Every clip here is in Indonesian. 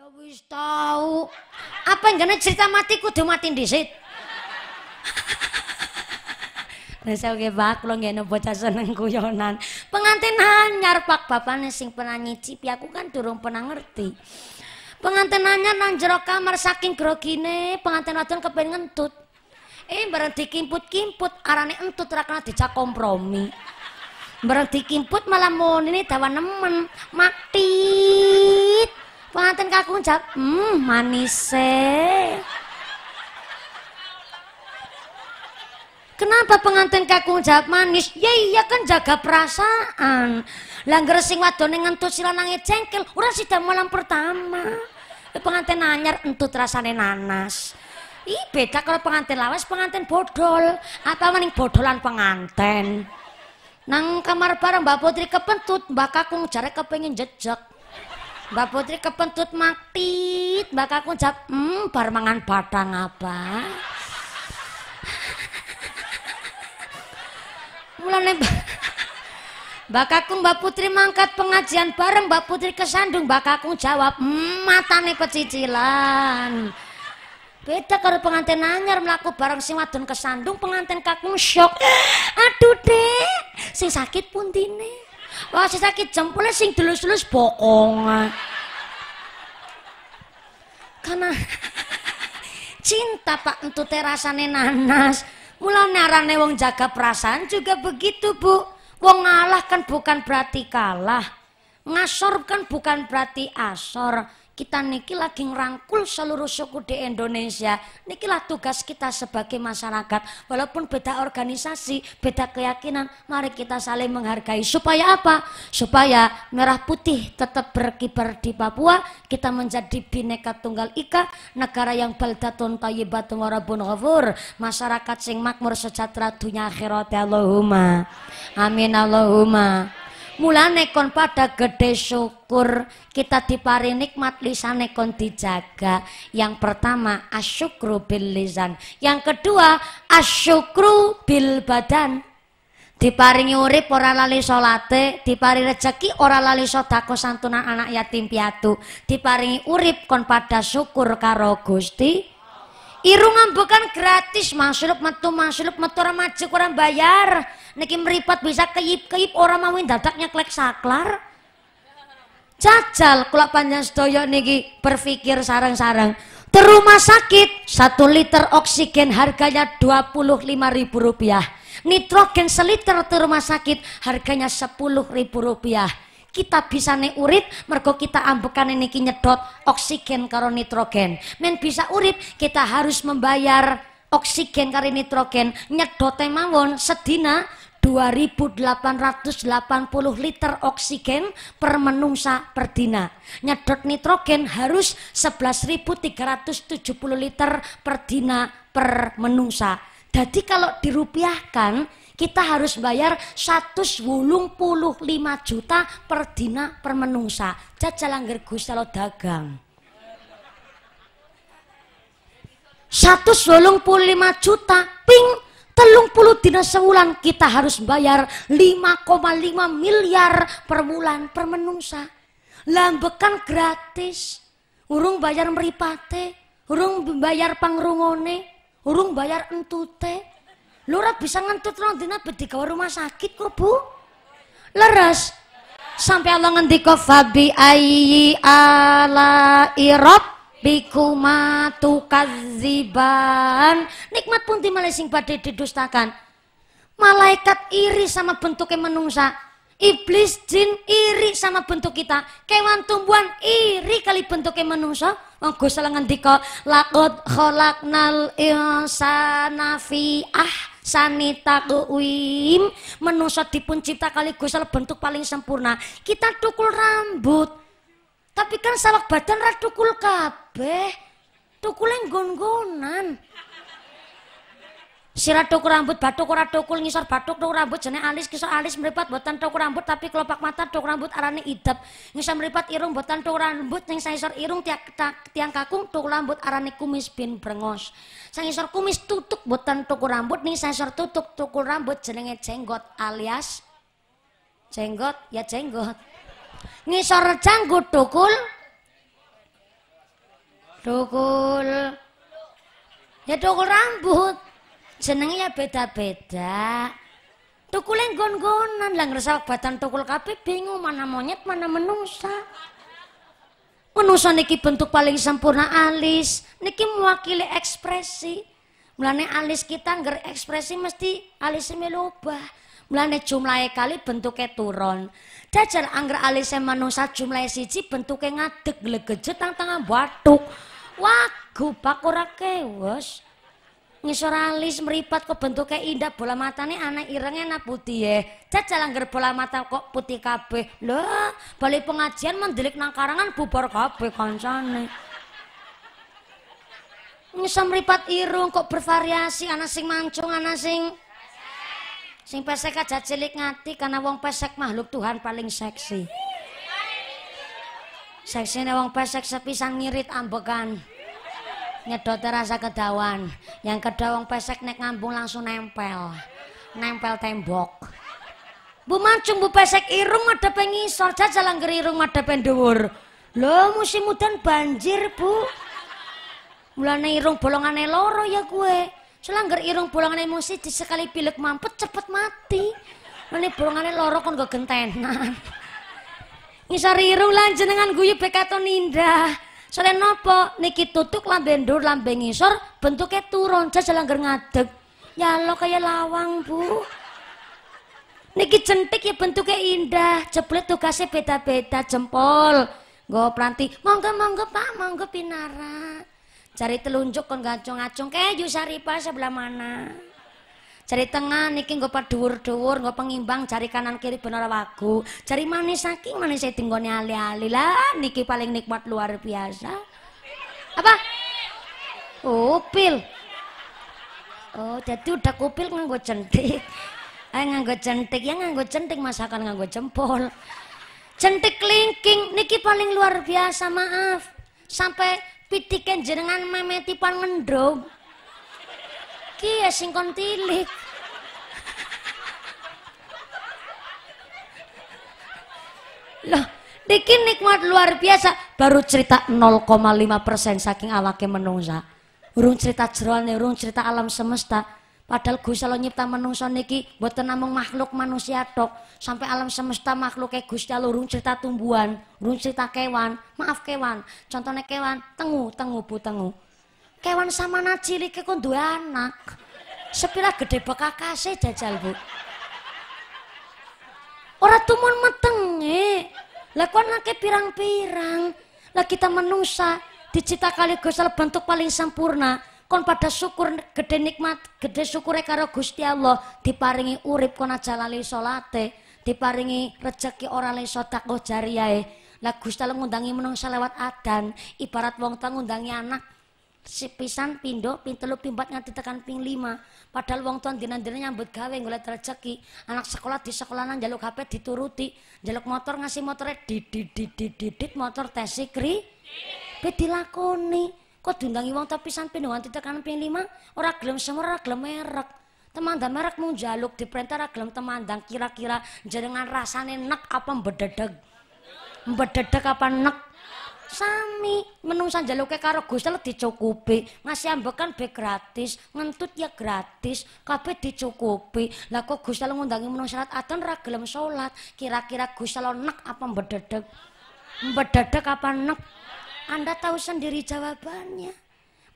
Ya wis tahu. Apa enggak cerita mati kudu mati dhisik. Rasa oke bak lo nggak bocah seneng kuyonan. Pengantin hanyar pak bapaknya sing pernah nyicipi ya aku kan durung pernah ngerti. Pengantin hanyar nang jero kamar saking grogine pengantin wadon kepen ngentut. Eh bareng dikimput-kimput arane entut ra kena kompromi. Bareng dikimput malah ini tawa nemen mati. Pengantin kaku njak, hmm manis Kenapa pengantin kaku jawab manis? Ya iya kan jaga perasaan. Langgar sing wadone ngentut sira nangit cengkel, ora sida malam pertama. Pengantin nanyar entut rasane nanas. Ih beda kalau pengantin lawas, pengantin bodol. Apa mending bodolan pengantin. Nang kamar bareng Mbak Putri kepentut, Mbak Kakung jare kepengin jejak Mbak Putri kepentut maktit, Mbak Kakung jawab, hmm, bar mangan badang apa? Mulane Mbak Kakung Mbak Putri mangkat pengajian bareng Mbak Putri kesandung Mbak Kakung jawab mmm, matane pecicilan beda kalau pengantin anyar melaku bareng sing wadon kesandung pengantin kakung shock, aduh deh, sing sakit pun dine Wah, sing sakit jempolnya sing delus-delus bokongan. Karena cinta Pak entu rasane nanas. Mula narane wong jaga perasaan juga begitu, Bu. Wong ngalah kan bukan berarti kalah. Ngasor kan bukan berarti asor kita niki lagi ngerangkul seluruh suku di Indonesia. Nikilah tugas kita sebagai masyarakat. Walaupun beda organisasi, beda keyakinan, mari kita saling menghargai. Supaya apa? Supaya merah putih tetap berkibar di Papua, kita menjadi bineka tunggal ika, negara yang baldatun tayyibatun warabun ghafur, masyarakat sing makmur sejahtera dunia akhirat Allahumma. Amin Allahumma. Mulane kon pada gede syukur, kita diparing nikmat lisan kon dijaga. Yang pertama asyukru bil lisan, yang kedua asyukru bil badan. Diparingi urip ora lali salate, diparingi rezeki ora lali sedekah santunan anak yatim piatu, diparingi urip kon pada syukur karo Gusti. Irungan bukan gratis, masuk metu masuk metu ora maju, kurang bayar niki meripat bisa keip-keip orang mawin dadaknya klek saklar jajal kulak panjang sedaya niki berpikir sarang-sarang terumah sakit satu liter oksigen harganya ribu rupiah, nitrogen seliter terumah sakit harganya ribu rupiah. kita bisa ne urip mergo kita ambekan niki nyedot oksigen karo nitrogen men bisa urip kita harus membayar oksigen karo nitrogen Nyedot e mawon sedina 2880 liter oksigen per menungsa per dina. Nyedot nitrogen harus 11.370 liter per dina per menungsa. Jadi kalau dirupiahkan kita harus bayar 185 juta per dina per menungsa. Jajal angger kalau dagang. 185 juta ping telung puluh dina sewulan kita harus bayar 5,5 miliar per bulan per menungsa lambekan gratis urung bayar meripate urung bayar pangrungone urung bayar entute lurat bisa ngentut rong dina bedigawa rumah sakit kok bu leres sampai Allah ngendika fabi ayi ala irab bikuma tukaziban nikmat pun timale sing didustakan malaikat iri sama bentuknya menungsa iblis jin iri sama bentuk kita kewan tumbuhan iri kali bentuknya menungsa monggo salah lakot holaknal khalaqnal insana fi sanita taqwim menungsa dipun cipta kali Gusti bentuk paling sempurna kita tukul rambut kan salak badan ra tukul kabeh. Tukule nggon-nggonan. Sira tuku rambut batuk ora tukul ngisor batuk tuku rambut jeneng alis kisor alis mripat boten tuku rambut tapi kelopak mata tuku rambut arane idep. Ngisor mripat irung boten tuku rambut ning sangisor irung tiang, tiang kakung tuku rambut arane kumis bin brengos. Sangisor kumis tutuk boten tuku rambut ning sangisor tutuk tuku rambut jenenge jenggot alias jenggot ya jenggot ngisor janggut dukul dukul ya dukul rambut jenenge ya beda-beda yang gon-gonan, lah ngresa badan tukul kabeh bingung mana monyet mana menungsa menungsa niki bentuk paling sempurna alis niki mewakili ekspresi mulane alis kita ngger ekspresi mesti alis melu ubah Mulane jumlahe kali bentuknya turun. Dajar angger alise manusa jumlahe siji bentuknya ngadeg glegejet tang tangan batuk. Wagu bak ora kewes. Ngisor alis meripat kok bentuknya indah bola matane anak ireng enak putih ya. Jajal angger bola mata kok putih kabeh. lho bali pengajian mendelik nang karangan bubar kabeh kancane. Ngisam ripat irung kok bervariasi ana sing mancung ana sing Sing pesek aja cilik ngati karena wong pesek makhluk Tuhan paling seksi. Seksinya wong pesek sang ngirit ambekan. Nyedot rasa kedawan. Yang kedua wong pesek nek ngambung langsung nempel. Nempel tembok. Bu mancung bu pesek irung ngadepe ngisor jajalan irung ada pendewur. Lo musim udan banjir, Bu. Mulane irung bolongan loro ya gue. Selanggar irung bolongane emosi sekali pilek mampet cepet mati. Mene bolongane lorok kon nggo gentenan. Ngisor irung lan jenengan guyu bekato indah. Soale nopo, niki tutuk lambe ndur lambe ngisor bentuke turun selanggar ngadeg. ya lo kaya lawang, Bu. Niki centik ya bentuknya indah, jeblet tugasnya beda-beda jempol. Nggo pranti, monggo monggo Pak, monggo pinara. Cari telunjuk kon gacung ngacung keju saripa sebelah mana. Cari tengah niki nggo dhuwur-dhuwur, nggak pengimbang cari kanan kiri benar wagu. Cari manis saking manis saya tinggal ali-ali. Lah niki paling nikmat luar biasa. Apa? Upil. Oh, jadi udah kupil nganggo centik Eh nganggo yang ya nganggo centik masakan nganggo jempol. centik kelingking niki paling luar biasa, maaf. Sampai pitiken jenengan memeti pan ngendong. kia ya singkon tilik. Loh, niki nikmat luar biasa. Baru cerita 0,5 persen saking awake menungsa. Urung cerita jeruan urung cerita alam semesta. Padahal Gusti Allah nyipta manusia niki buat namung makhluk manusia tok, sampai alam semesta makhluk kayak e Gusti Allah urung cerita tumbuhan, urung cerita kewan. Maaf kewan, contohnya kewan tengu, tengu bu tengu. Kewan sama cilike kok duwe anak. Sepilah gede bekakase jajal bu. Ora tumun metenge. Lah kok nake pirang-pirang. Lah kita menungsa dicita kali Gusti selalu bentuk paling sempurna kon pada syukur gede nikmat gede syukure karo Gusti Allah diparingi urip kon aja lali salate diparingi rezeki ora le sedekah jariyae lah Gusti Allah ngundangi menungsa lewat adan ibarat wong tang ngundangi anak si pindho pindo telu pimpat nganti tekan ping lima padahal wong tuan dinan-dinan nyambut gawe golek rejeki anak sekolah di sekolahan jaluk HP dituruti jaluk motor ngasih motornya didit didit didit motor tesi kri lakoni Kok dundangi wong tapi sampai nuan kan pilih lima, orang gelem semua orang gelem merek. teman dan merek mau jaluk di diperintah ora teman dan kira-kira jaringan rasanya nek apa mbededeg. Mbededeg apa nek? Sami menungsa jaluknya karo gusel dicukupi. Ngasih ambekan be gratis, ngentut ya gratis, kabeh dicukupi. Lah kok gusel ngundangi menung syarat aten ora gelem salat, kira-kira gusel Allah nek apa mbededeg? Mbededeg apa nek? Anda tahu sendiri jawabannya.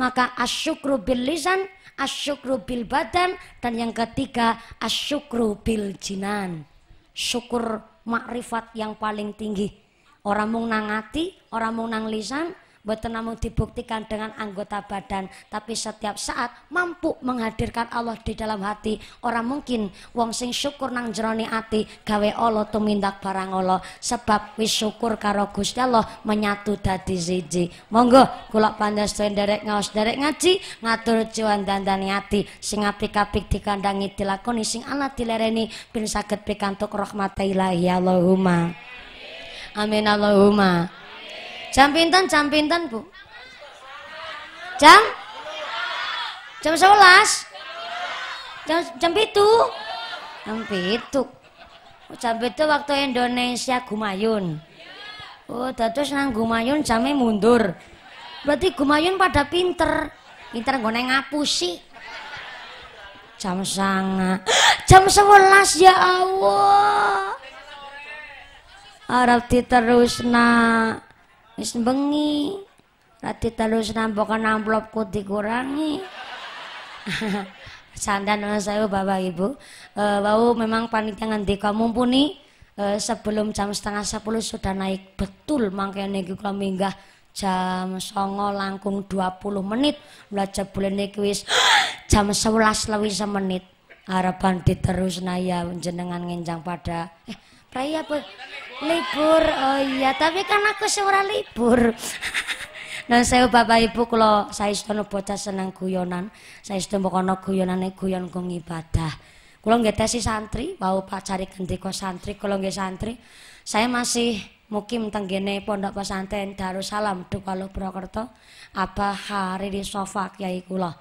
Maka asyukru bil lisan, asyukru bil badan, dan yang ketiga asyukru bil jinan. Syukur makrifat yang paling tinggi. Orang mung nang ati, orang mung nang lisan, Buat namun dibuktikan dengan anggota badan, tapi setiap saat mampu menghadirkan Allah di dalam hati. Orang mungkin wong sing syukur nang jeroni ati gawe Allah tumindak barang Allah sebab wis syukur karo Gusti Allah menyatu dadi siji. Monggo kula pandhastuen derek ngaos derek ngaji ngatur jiwa dandani ati sing apik-apik dikandangi dilakoni sing ana dilereni bin saged pikantuk rahmat ilahi ya Allahumma. Amin Allahumma. Jam pinten? Jam pinten, Bu? Jam? Jam 11? Jam jam itu, Jam itu, oh, Jam itu waktu Indonesia gumayun. Oh, terus nang gumayun jamnya mundur. Berarti gumayun pada pinter. Pinter gue ngapusi. Jam sanga. Jam 11 ya Allah. Arab diterusna wis bengi nanti telus nampokan amplopku dikurangi sandan saya bapak ibu e, eh, bau memang panitia kamu mumpuni e, sebelum jam setengah sepuluh sudah naik betul makanya niki kalau minggah jam songo langkung dua puluh menit belajar bulan niki wis jam sebelas lebih semenit harapan diterus naya jenengan nginjang pada eh Raya pun libur. Oh iya, tapi kan aku seorang libur. Dan saya bapak ibu kalau saya sudah bocah senang guyonan, saya sudah mau kono guyonan guyon ibadah. Kalau nggak tesi santri, bau pak cari kendi santri, kalau nggak santri, saya masih mukim tenggene pondok pesantren Darussalam Dukalu Purwokerto apa hari di sofa kiai kula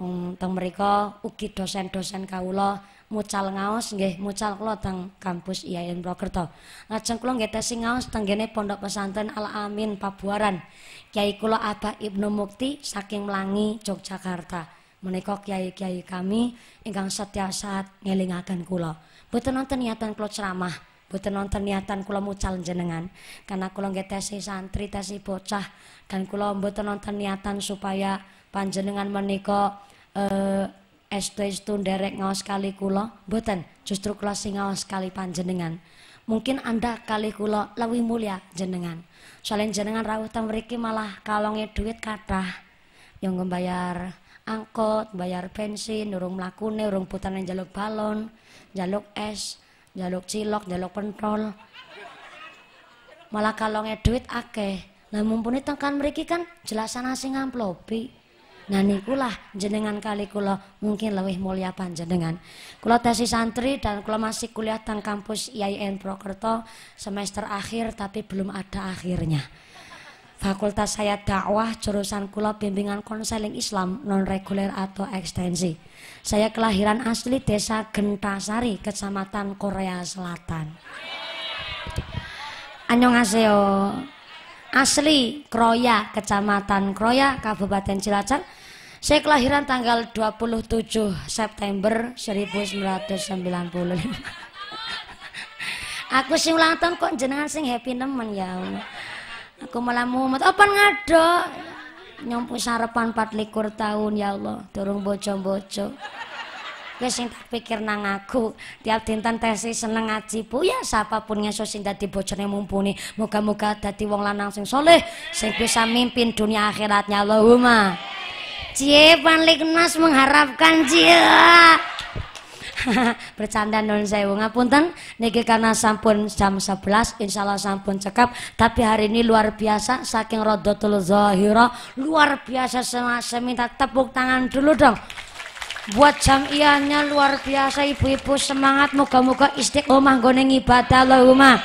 mm, teng mereka ugi dosen-dosen kaulah mucal ngaos nggih mucal kula teng kampus IAIN Prokerto. Lajeng kula nggih tesih ngaos tenggene Pondok Pesantren Al Amin Pabuaran. Kiai kula Abah Ibnu Mukti saking melangi Yogyakarta. Menika kiai-kiai kami ingkang setiasa ngelingaken kula. Boten nonton niatan kula ceramah, boten nonton niatan kula mucal jenengan. Karena kula nggih tesi santri, tesi bocah dan kula boten nonton niatan supaya panjenengan menika eh estu estu derek ngawas kali kulo mboten justru kulo sing ngawas kali panjenengan mungkin anda kali kulo lebih mulia jenengan soalnya jenengan rawuh ta beriki malah kalongnya duit kata yang ngembayar angkot, bayar bensin, urung melakune, urung yang jaluk balon, jaluk es, jaluk cilok, jaluk pentol. Malah kalongnya duit akeh. Lah mumpuni tekan mriki kan jelasan asing amplopi. Nah nikulah jenengan kali kula mungkin lebih mulia panjenengan. Kula tesis santri dan kula masih kuliah tang kampus IAIN Prokerto semester akhir tapi belum ada akhirnya. Fakultas saya dakwah jurusan kula bimbingan konseling Islam non reguler atau ekstensi. Saya kelahiran asli desa Gentasari, kecamatan Korea Selatan. Annyeonghaseyo. Asli Kroya, kecamatan Kroya, Kabupaten Cilacap, saya kelahiran tanggal 27 September 1995. Aku sing ulang tahun kok jenengan sing happy nemen ya Allah. Aku malah mumet. Apa ngado? Nyompu sarapan likur tahun ya Allah. turung bojo-bojo. Wis sing tak pikir nang aku, tiap dinten tesi seneng ngaji Bu ya siapapun ngeso sing dadi bojone mumpuni. Moga-moga dadi wong lanang sing soleh sing bisa mimpin dunia akhiratnya Allahumma. Cie, Panliknas mengharapkan cie. Bercanda non bunga ngapunten niki karena sampun jam 11 insyaallah sampun cekap tapi hari ini luar biasa saking Radhatul Zahira luar biasa semua seminta tepuk tangan dulu dong buat jam ianya luar biasa ibu-ibu semangat moga-moga istiqomah gone ibadah Allahumma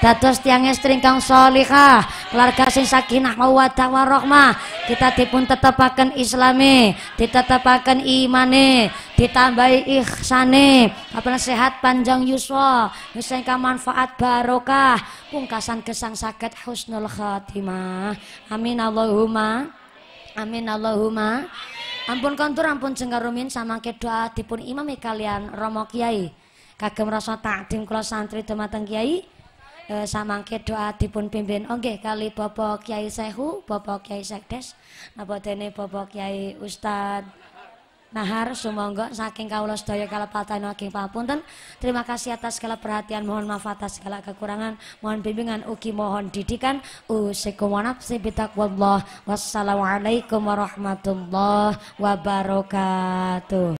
dados tiang istri kang salihah keluarga sing sakinah mawadah warohmah kita dipun tetepaken islami ditetepaken imane ditambahi ihsane apa sehat panjang yuswa sing manfaat barokah pungkasan kesang sakit husnul khatimah amin Allahumma amin Allahumma ampun kontur ampun jengkarumin sama kedua dipun imami kalian romo kiai kagem rasa takdim kula santri dumateng kiai Eh, samangke doa dipun pimpin oke oh, kali Bapak Kiai Sehu, Bapak Kiai Sekdes, napa dene Bapak Kiai Ustad Nahar sumangga saking kawula sedaya kalepatan ageng dan Terima kasih atas segala perhatian, mohon maaf atas segala kekurangan, mohon bimbingan uki mohon didikan. Usikum wanafsi bitaqwallah. Wassalamualaikum warahmatullahi wabarakatuh.